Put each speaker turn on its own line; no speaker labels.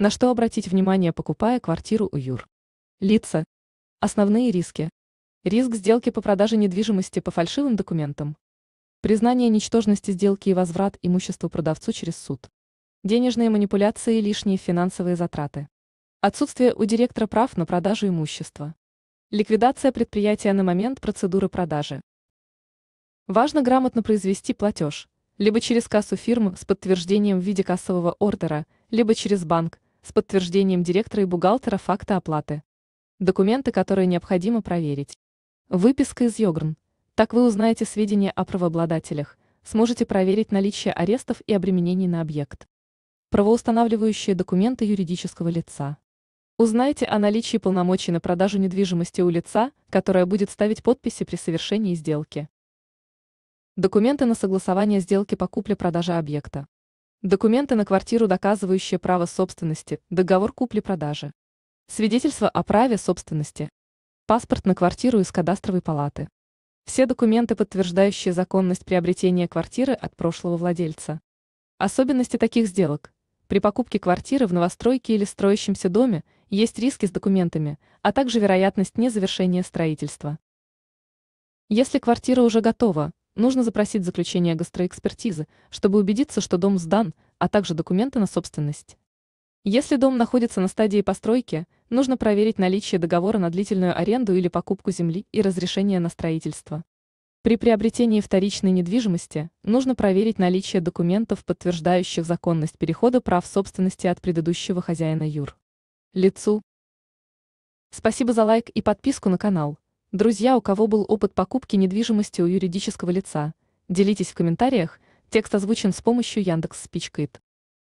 На что обратить внимание, покупая квартиру у Юр? Лица. Основные риски. Риск сделки по продаже недвижимости по фальшивым документам. Признание ничтожности сделки и возврат имущества продавцу через суд. Денежные манипуляции и лишние финансовые затраты. Отсутствие у директора прав на продажу имущества. Ликвидация предприятия на момент процедуры продажи. Важно грамотно произвести платеж, либо через кассу фирмы с подтверждением в виде кассового ордера, либо через банк, с подтверждением директора и бухгалтера факта оплаты. Документы, которые необходимо проверить. Выписка из Йогрн. Так вы узнаете сведения о правообладателях, сможете проверить наличие арестов и обременений на объект. Правоустанавливающие документы юридического лица. Узнайте о наличии полномочий на продажу недвижимости у лица, которое будет ставить подписи при совершении сделки. Документы на согласование сделки по купле-продаже объекта. Документы на квартиру, доказывающие право собственности, договор купли-продажи. Свидетельство о праве собственности. Паспорт на квартиру из кадастровой палаты. Все документы, подтверждающие законность приобретения квартиры от прошлого владельца. Особенности таких сделок. При покупке квартиры в новостройке или строящемся доме есть риски с документами, а также вероятность незавершения строительства. Если квартира уже готова, нужно запросить заключение гастроэкспертизы, чтобы убедиться, что дом сдан, а также документы на собственность. Если дом находится на стадии постройки, нужно проверить наличие договора на длительную аренду или покупку земли и разрешение на строительство. При приобретении вторичной недвижимости нужно проверить наличие документов, подтверждающих законность перехода прав собственности от предыдущего хозяина Юр. Лицу. Спасибо за лайк и подписку на канал. Друзья, у кого был опыт покупки недвижимости у юридического лица, делитесь в комментариях, текст озвучен с помощью Яндекс Спичкит.